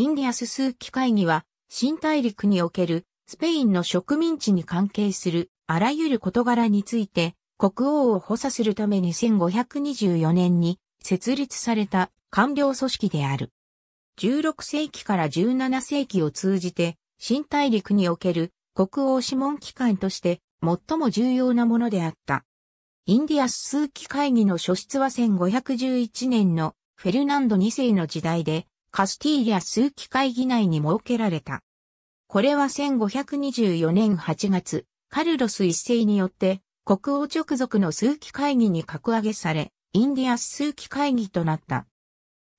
インディアス数機会議は、新大陸におけるスペインの植民地に関係するあらゆる事柄について、国王を補佐するために1524年に設立された官僚組織である。16世紀から17世紀を通じて、新大陸における国王諮問機関として最も重要なものであった。インディアス数機会議の初出は1511年のフェルナンド2世の時代でカスティーリア数機会議内に設けられた。これは1524年8月、カルロス一世によって国王直属の数機会議に格上げされ、インディアス数機会議となった。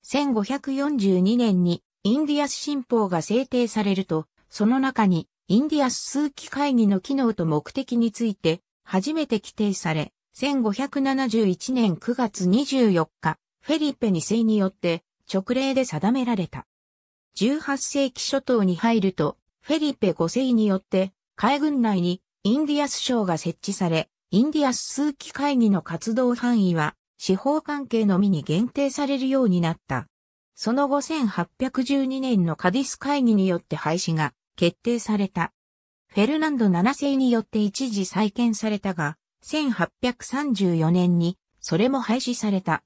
1542年にインディアス新法が制定されると、その中にインディアス数機会議の機能と目的について初めて規定され、1571年9月24日、フェリペ2世によって勅令で定められた。18世紀初頭に入ると、フェリペ5世によって、海軍内にインディアス省が設置され、インディアス数期会議の活動範囲は、司法関係のみに限定されるようになった。その後1812年のカディス会議によって廃止が決定された。フェルナンド7世によって一時再建されたが、1834年にそれも廃止された。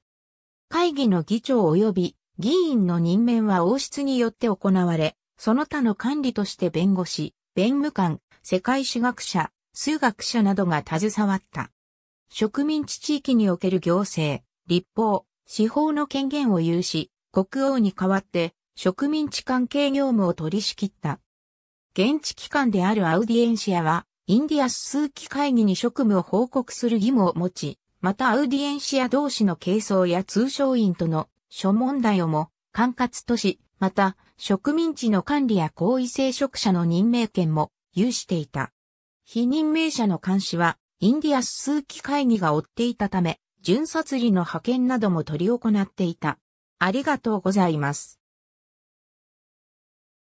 会議の議長及び議員の任免は王室によって行われ、その他の管理として弁護士、弁務官、世界史学者、数学者などが携わった。植民地地域における行政、立法、司法の権限を有し、国王に代わって植民地関係業務を取り仕切った。現地機関であるアウディエンシアは、インディアス数機会議に職務を報告する義務を持ち、またアウディエンシア同士の係争や通商員との諸問題をも管轄とし、また植民地の管理や行為聖職者の任命権も有していた。非任命者の監視はインディアス数期会議が追っていたため、巡察理の派遣なども取り行っていた。ありがとうございます。